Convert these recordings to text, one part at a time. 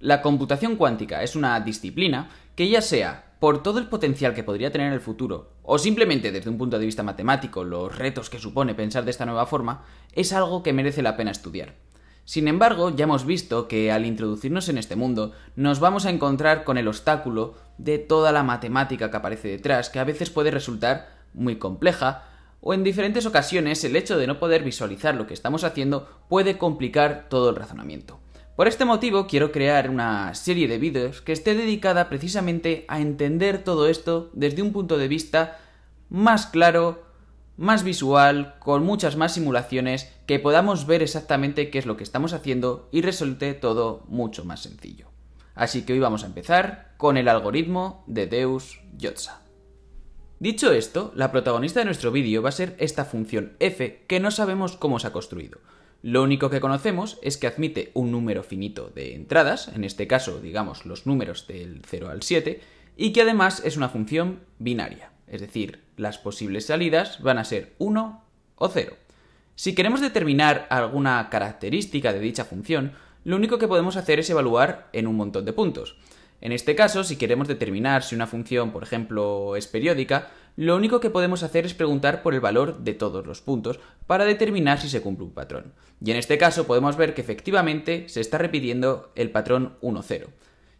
La computación cuántica es una disciplina que ya sea por todo el potencial que podría tener en el futuro, o simplemente desde un punto de vista matemático, los retos que supone pensar de esta nueva forma, es algo que merece la pena estudiar. Sin embargo, ya hemos visto que al introducirnos en este mundo, nos vamos a encontrar con el obstáculo de toda la matemática que aparece detrás, que a veces puede resultar muy compleja, o en diferentes ocasiones el hecho de no poder visualizar lo que estamos haciendo puede complicar todo el razonamiento. Por este motivo quiero crear una serie de vídeos que esté dedicada precisamente a entender todo esto desde un punto de vista más claro, más visual, con muchas más simulaciones, que podamos ver exactamente qué es lo que estamos haciendo y resulte todo mucho más sencillo. Así que hoy vamos a empezar con el algoritmo de Deus Jotsa. Dicho esto, la protagonista de nuestro vídeo va a ser esta función f que no sabemos cómo se ha construido. Lo único que conocemos es que admite un número finito de entradas, en este caso, digamos, los números del 0 al 7, y que además es una función binaria, es decir, las posibles salidas van a ser 1 o 0. Si queremos determinar alguna característica de dicha función, lo único que podemos hacer es evaluar en un montón de puntos. En este caso, si queremos determinar si una función, por ejemplo, es periódica, lo único que podemos hacer es preguntar por el valor de todos los puntos para determinar si se cumple un patrón. Y en este caso podemos ver que efectivamente se está repitiendo el patrón 1-0.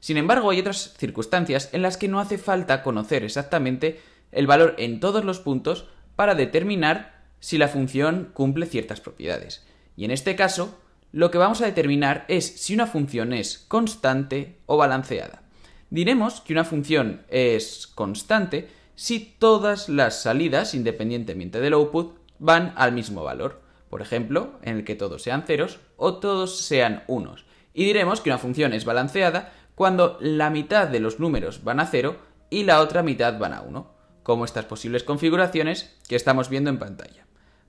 Sin embargo, hay otras circunstancias en las que no hace falta conocer exactamente el valor en todos los puntos para determinar si la función cumple ciertas propiedades. Y en este caso, lo que vamos a determinar es si una función es constante o balanceada. Diremos que una función es constante si todas las salidas, independientemente del output, van al mismo valor. Por ejemplo, en el que todos sean ceros o todos sean unos. Y diremos que una función es balanceada cuando la mitad de los números van a cero y la otra mitad van a uno, como estas posibles configuraciones que estamos viendo en pantalla.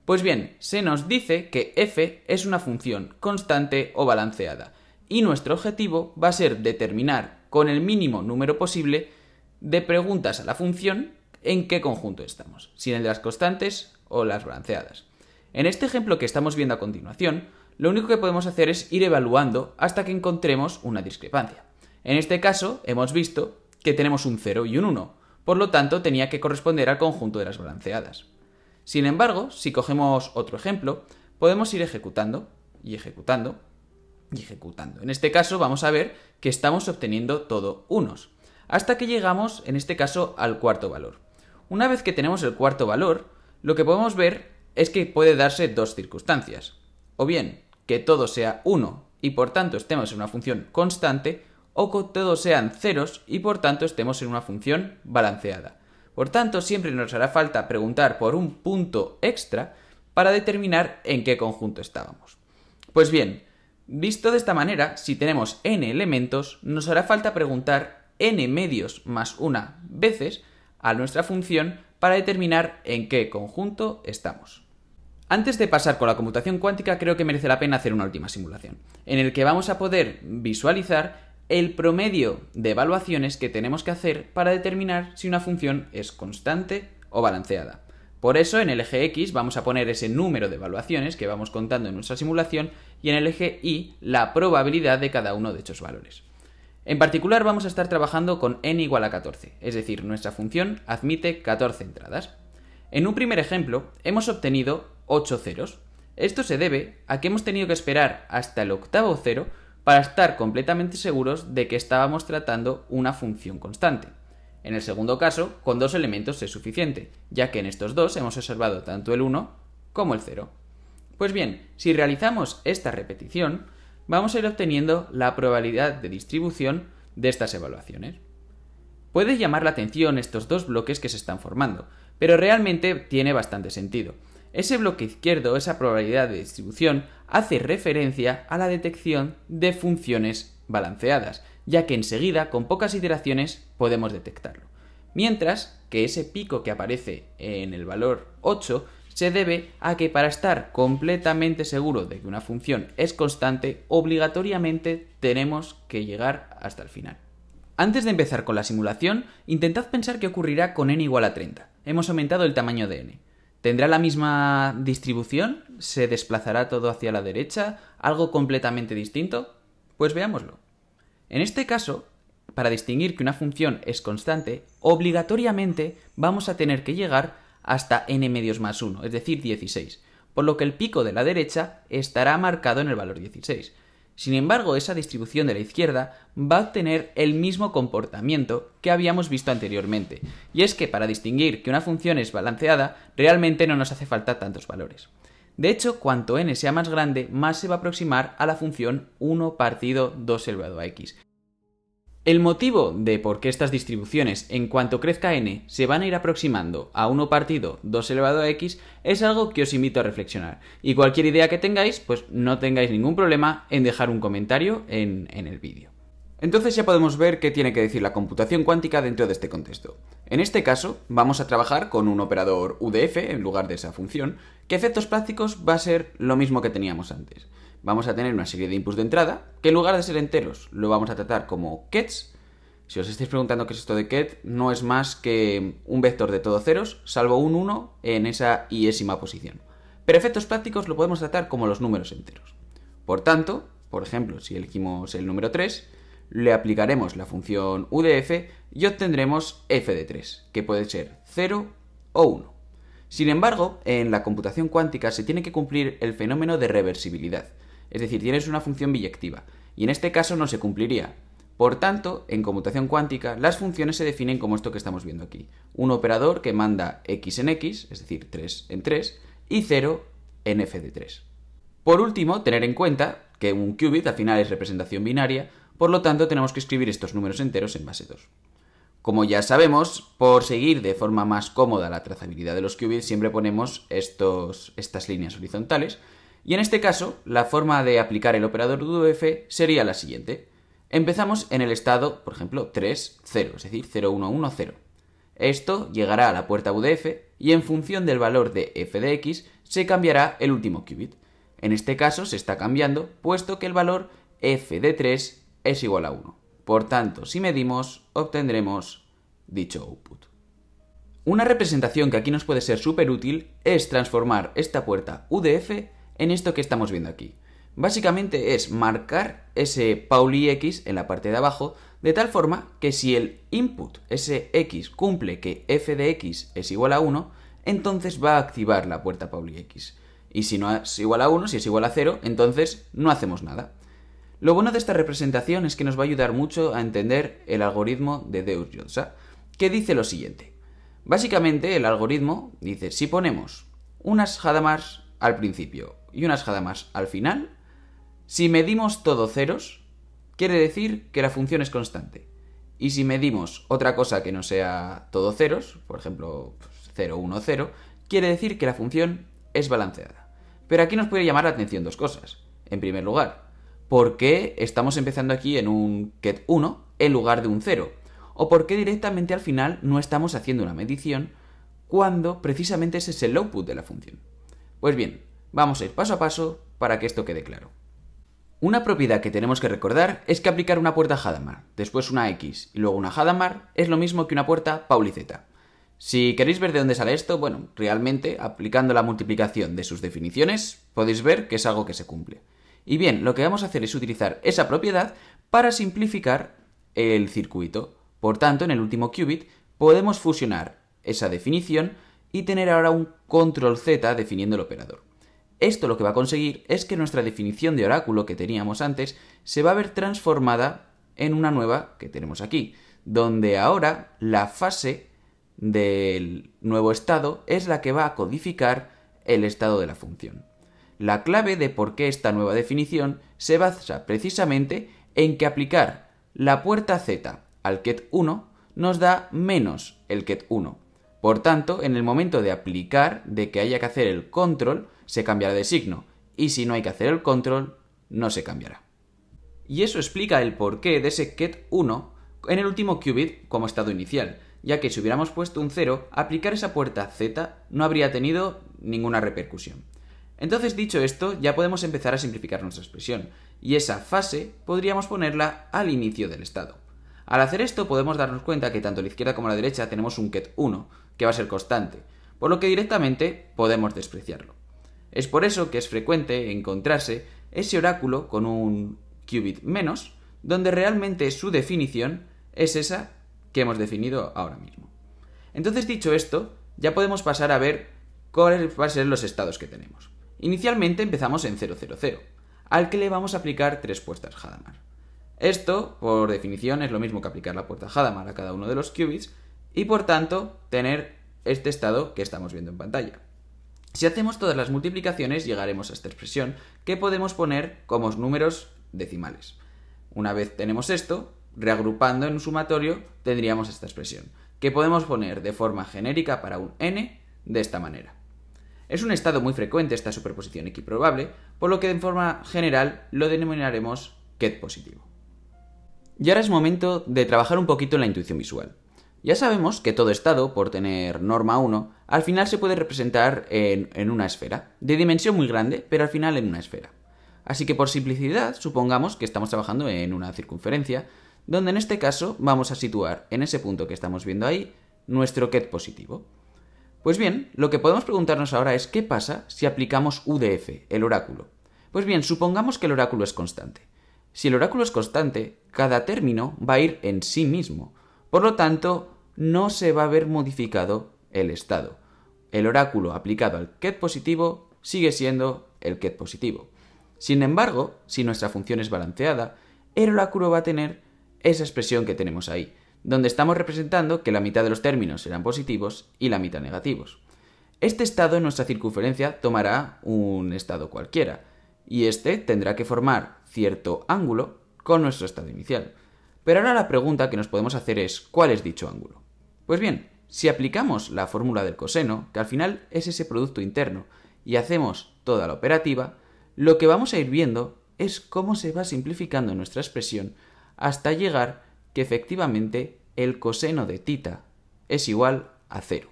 Pues bien, se nos dice que f es una función constante o balanceada, y nuestro objetivo va a ser determinar con el mínimo número posible de preguntas a la función en qué conjunto estamos, si en el de las constantes o las balanceadas. En este ejemplo que estamos viendo a continuación, lo único que podemos hacer es ir evaluando hasta que encontremos una discrepancia. En este caso, hemos visto que tenemos un 0 y un 1, por lo tanto tenía que corresponder al conjunto de las balanceadas. Sin embargo, si cogemos otro ejemplo, podemos ir ejecutando y ejecutando y ejecutando. En este caso vamos a ver que estamos obteniendo todo unos, hasta que llegamos, en este caso, al cuarto valor. Una vez que tenemos el cuarto valor, lo que podemos ver es que puede darse dos circunstancias. O bien que todo sea 1 y por tanto estemos en una función constante, o que todos sean ceros y por tanto estemos en una función balanceada. Por tanto, siempre nos hará falta preguntar por un punto extra para determinar en qué conjunto estábamos. Pues bien, visto de esta manera, si tenemos n elementos, nos hará falta preguntar n medios más una veces a nuestra función para determinar en qué conjunto estamos. Antes de pasar con la computación cuántica, creo que merece la pena hacer una última simulación, en el que vamos a poder visualizar el promedio de evaluaciones que tenemos que hacer para determinar si una función es constante o balanceada. Por eso en el eje X vamos a poner ese número de evaluaciones que vamos contando en nuestra simulación y en el eje Y la probabilidad de cada uno de estos valores. En particular vamos a estar trabajando con n igual a 14, es decir, nuestra función admite 14 entradas. En un primer ejemplo hemos obtenido 8 ceros. Esto se debe a que hemos tenido que esperar hasta el octavo cero para estar completamente seguros de que estábamos tratando una función constante. En el segundo caso, con dos elementos es suficiente, ya que en estos dos hemos observado tanto el 1 como el 0. Pues bien, si realizamos esta repetición, vamos a ir obteniendo la probabilidad de distribución de estas evaluaciones. Puede llamar la atención estos dos bloques que se están formando, pero realmente tiene bastante sentido. Ese bloque izquierdo, esa probabilidad de distribución, hace referencia a la detección de funciones balanceadas, ya que enseguida, con pocas iteraciones, podemos detectarlo. Mientras que ese pico que aparece en el valor 8 se debe a que para estar completamente seguro de que una función es constante, obligatoriamente tenemos que llegar hasta el final. Antes de empezar con la simulación, intentad pensar qué ocurrirá con n igual a 30. Hemos aumentado el tamaño de n. ¿Tendrá la misma distribución? ¿Se desplazará todo hacia la derecha? ¿Algo completamente distinto? Pues veámoslo. En este caso, para distinguir que una función es constante, obligatoriamente vamos a tener que llegar hasta n medios más 1, es decir, 16, por lo que el pico de la derecha estará marcado en el valor 16. Sin embargo, esa distribución de la izquierda va a tener el mismo comportamiento que habíamos visto anteriormente, y es que para distinguir que una función es balanceada, realmente no nos hace falta tantos valores. De hecho, cuanto n sea más grande, más se va a aproximar a la función 1 partido 2 elevado a x, el motivo de por qué estas distribuciones, en cuanto crezca n, se van a ir aproximando a 1 partido 2 elevado a x es algo que os invito a reflexionar. Y cualquier idea que tengáis, pues no tengáis ningún problema en dejar un comentario en, el vídeo. Entonces ya podemos ver qué tiene que decir la computación cuántica dentro de este contexto. En este caso, vamos a trabajar con un operador UDF en lugar de esa función, que efectos prácticos va a ser lo mismo que teníamos antes vamos a tener una serie de inputs de entrada que en lugar de ser enteros lo vamos a tratar como kets. Si os estáis preguntando qué es esto de ket, no es más que un vector de todos ceros, salvo un 1 en esa iésima posición. Pero efectos prácticos lo podemos tratar como los números enteros. Por tanto, por ejemplo, si elegimos el número 3, le aplicaremos la función UDF y obtendremos f de 3, que puede ser 0 o 1. Sin embargo, en la computación cuántica se tiene que cumplir el fenómeno de reversibilidad, es decir, tienes una función biyectiva, y en este caso no se cumpliría. Por tanto, en conmutación cuántica, las funciones se definen como esto que estamos viendo aquí. Un operador que manda x en x, es decir, 3 en 3, y 0 en f de 3. Por último, tener en cuenta que un qubit al final es representación binaria, por lo tanto tenemos que escribir estos números enteros en base 2. Como ya sabemos, por seguir de forma más cómoda la trazabilidad de los qubits, siempre ponemos estos, estas líneas horizontales, y en este caso, la forma de aplicar el operador UDF sería la siguiente. Empezamos en el estado, por ejemplo, 3, 0, es decir, 0, 0. Esto llegará a la puerta UDF y en función del valor de f de x se cambiará el último qubit. En este caso se está cambiando puesto que el valor f de 3 es igual a 1. Por tanto, si medimos, obtendremos dicho output. Una representación que aquí nos puede ser súper útil es transformar esta puerta UDF en esto que estamos viendo aquí. Básicamente es marcar ese Pauli X en la parte de abajo, de tal forma que si el input, ese X, cumple que f de X es igual a 1, entonces va a activar la puerta Pauli X. Y si no es igual a 1, si es igual a 0, entonces no hacemos nada. Lo bueno de esta representación es que nos va a ayudar mucho a entender el algoritmo de deus jozsa que dice lo siguiente. Básicamente el algoritmo dice si ponemos unas Hadamard al principio, y una unas más al final, si medimos todo ceros, quiere decir que la función es constante. Y si medimos otra cosa que no sea todo ceros, por ejemplo 0, 1, 0, quiere decir que la función es balanceada. Pero aquí nos puede llamar la atención dos cosas. En primer lugar, ¿por qué estamos empezando aquí en un ket 1 en lugar de un 0? ¿O por qué directamente al final no estamos haciendo una medición cuando precisamente ese es el output de la función? Pues bien, Vamos a ir paso a paso para que esto quede claro. Una propiedad que tenemos que recordar es que aplicar una puerta Hadamard, después una X y luego una Hadamard es lo mismo que una puerta Pauli Z. Si queréis ver de dónde sale esto, bueno, realmente aplicando la multiplicación de sus definiciones podéis ver que es algo que se cumple. Y bien, lo que vamos a hacer es utilizar esa propiedad para simplificar el circuito. Por tanto, en el último qubit podemos fusionar esa definición y tener ahora un control Z definiendo el operador. Esto lo que va a conseguir es que nuestra definición de oráculo que teníamos antes se va a ver transformada en una nueva que tenemos aquí, donde ahora la fase del nuevo estado es la que va a codificar el estado de la función. La clave de por qué esta nueva definición se basa precisamente en que aplicar la puerta z al ket 1 nos da menos el ket 1. Por tanto, en el momento de aplicar, de que haya que hacer el control, se cambiará de signo. Y si no hay que hacer el control, no se cambiará. Y eso explica el porqué de ese ket 1 en el último qubit como estado inicial, ya que si hubiéramos puesto un 0, aplicar esa puerta z no habría tenido ninguna repercusión. Entonces, dicho esto, ya podemos empezar a simplificar nuestra expresión, y esa fase podríamos ponerla al inicio del estado. Al hacer esto podemos darnos cuenta que tanto la izquierda como la derecha tenemos un ket 1, que va a ser constante, por lo que directamente podemos despreciarlo. Es por eso que es frecuente encontrarse ese oráculo con un qubit menos, donde realmente su definición es esa que hemos definido ahora mismo. Entonces, dicho esto, ya podemos pasar a ver cuáles van a ser los estados que tenemos. Inicialmente empezamos en 000, al que le vamos a aplicar tres puestas Hadamard. Esto, por definición, es lo mismo que aplicar la puerta Hadamard a cada uno de los qubits, y por tanto tener este estado que estamos viendo en pantalla. Si hacemos todas las multiplicaciones llegaremos a esta expresión que podemos poner como números decimales. Una vez tenemos esto, reagrupando en un sumatorio tendríamos esta expresión, que podemos poner de forma genérica para un n de esta manera. Es un estado muy frecuente esta superposición equiprobable, por lo que de forma general lo denominaremos ket positivo. Y ahora es momento de trabajar un poquito en la intuición visual. Ya sabemos que todo estado, por tener norma 1, al final se puede representar en, una esfera, de dimensión muy grande, pero al final en una esfera. Así que por simplicidad, supongamos que estamos trabajando en una circunferencia, donde en este caso vamos a situar en ese punto que estamos viendo ahí nuestro ket positivo. Pues bien, lo que podemos preguntarnos ahora es qué pasa si aplicamos UDF, el oráculo. Pues bien, supongamos que el oráculo es constante. Si el oráculo es constante, cada término va a ir en sí mismo, por lo tanto, no se va a ver modificado el estado. El oráculo aplicado al ket positivo sigue siendo el ket positivo. Sin embargo, si nuestra función es balanceada, el oráculo va a tener esa expresión que tenemos ahí, donde estamos representando que la mitad de los términos serán positivos y la mitad negativos. Este estado en nuestra circunferencia tomará un estado cualquiera, y este tendrá que formar cierto ángulo con nuestro estado inicial. Pero ahora la pregunta que nos podemos hacer es ¿cuál es dicho ángulo? Pues bien, si aplicamos la fórmula del coseno, que al final es ese producto interno, y hacemos toda la operativa, lo que vamos a ir viendo es cómo se va simplificando nuestra expresión hasta llegar que efectivamente el coseno de tita es igual a cero.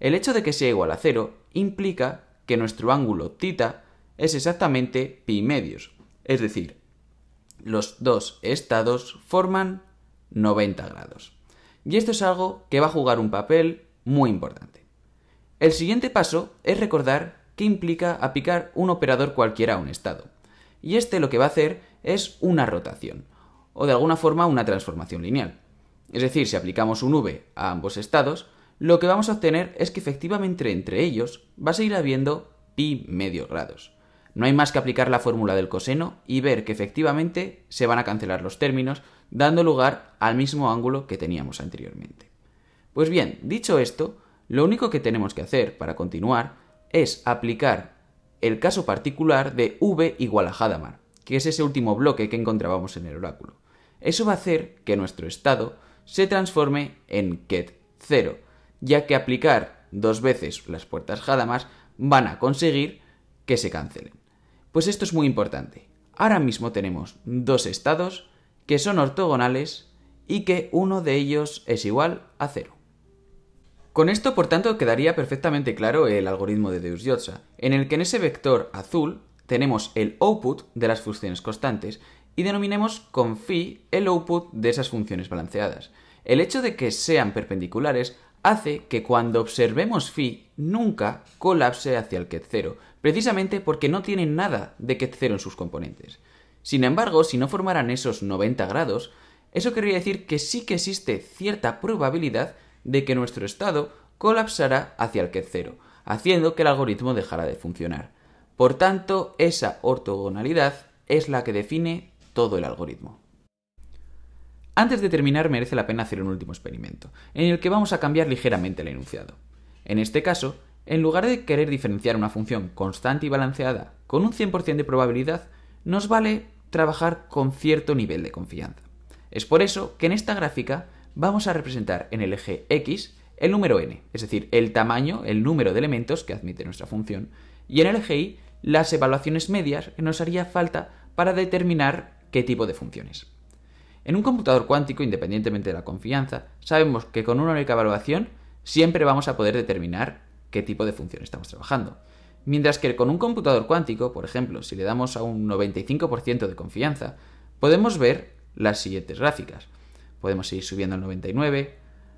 El hecho de que sea igual a cero implica que nuestro ángulo tita es exactamente pi medios, es decir, los dos estados forman 90 grados. Y esto es algo que va a jugar un papel muy importante. El siguiente paso es recordar qué implica aplicar un operador cualquiera a un estado. Y este lo que va a hacer es una rotación, o de alguna forma una transformación lineal. Es decir, si aplicamos un V a ambos estados, lo que vamos a obtener es que efectivamente entre ellos va a seguir habiendo pi medio grados. No hay más que aplicar la fórmula del coseno y ver que efectivamente se van a cancelar los términos, dando lugar al mismo ángulo que teníamos anteriormente. Pues bien, dicho esto, lo único que tenemos que hacer para continuar es aplicar el caso particular de v igual a Hadamard, que es ese último bloque que encontrábamos en el oráculo. Eso va a hacer que nuestro estado se transforme en ket 0, ya que aplicar dos veces las puertas Hadamard van a conseguir que se cancelen. Pues esto es muy importante. Ahora mismo tenemos dos estados que son ortogonales y que uno de ellos es igual a cero. Con esto, por tanto, quedaría perfectamente claro el algoritmo de deus en el que en ese vector azul tenemos el output de las funciones constantes y denominemos con phi el output de esas funciones balanceadas. El hecho de que sean perpendiculares hace que cuando observemos phi nunca colapse hacia el ket 0, precisamente porque no tiene nada de ket cero en sus componentes. Sin embargo, si no formaran esos 90 grados, eso querría decir que sí que existe cierta probabilidad de que nuestro estado colapsara hacia el ket cero, haciendo que el algoritmo dejara de funcionar. Por tanto, esa ortogonalidad es la que define todo el algoritmo. Antes de terminar merece la pena hacer un último experimento, en el que vamos a cambiar ligeramente el enunciado. En este caso, en lugar de querer diferenciar una función constante y balanceada con un 100% de probabilidad, nos vale trabajar con cierto nivel de confianza. Es por eso que en esta gráfica vamos a representar en el eje X el número n, es decir, el tamaño, el número de elementos que admite nuestra función, y en el eje Y las evaluaciones medias que nos haría falta para determinar qué tipo de funciones. En un computador cuántico, independientemente de la confianza, sabemos que con una única evaluación siempre vamos a poder determinar qué tipo de función estamos trabajando. Mientras que con un computador cuántico, por ejemplo, si le damos a un 95% de confianza, podemos ver las siguientes gráficas. Podemos ir subiendo al 99,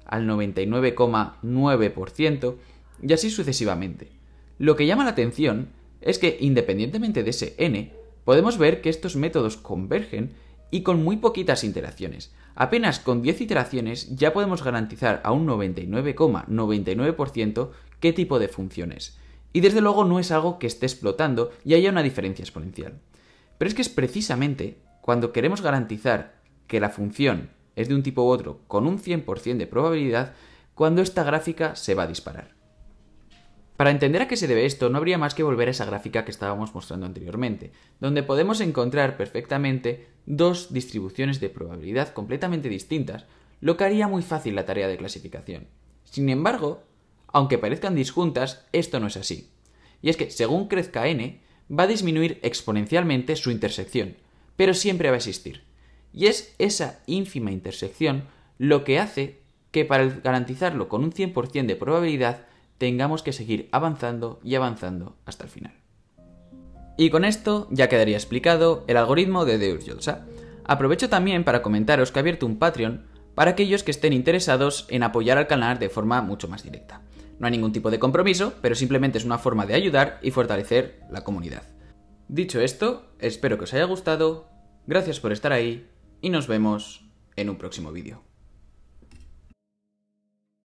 al 99,9% y así sucesivamente. Lo que llama la atención es que independientemente de ese n, podemos ver que estos métodos convergen y con muy poquitas iteraciones. Apenas con 10 iteraciones ya podemos garantizar a un 99,99% qué tipo de función es. Y desde luego no es algo que esté explotando y haya una diferencia exponencial. Pero es que es precisamente cuando queremos garantizar que la función es de un tipo u otro con un 100% de probabilidad cuando esta gráfica se va a disparar. Para entender a qué se debe esto, no habría más que volver a esa gráfica que estábamos mostrando anteriormente, donde podemos encontrar perfectamente dos distribuciones de probabilidad completamente distintas, lo que haría muy fácil la tarea de clasificación. Sin embargo, aunque parezcan disjuntas, esto no es así. Y es que, según crezca n, va a disminuir exponencialmente su intersección, pero siempre va a existir. Y es esa ínfima intersección lo que hace que para garantizarlo con un 100% de probabilidad tengamos que seguir avanzando y avanzando hasta el final. Y con esto ya quedaría explicado el algoritmo de Yolsa. ¿eh? Aprovecho también para comentaros que ha abierto un Patreon para aquellos que estén interesados en apoyar al canal de forma mucho más directa. No hay ningún tipo de compromiso, pero simplemente es una forma de ayudar y fortalecer la comunidad. Dicho esto, espero que os haya gustado, gracias por estar ahí y nos vemos en un próximo vídeo.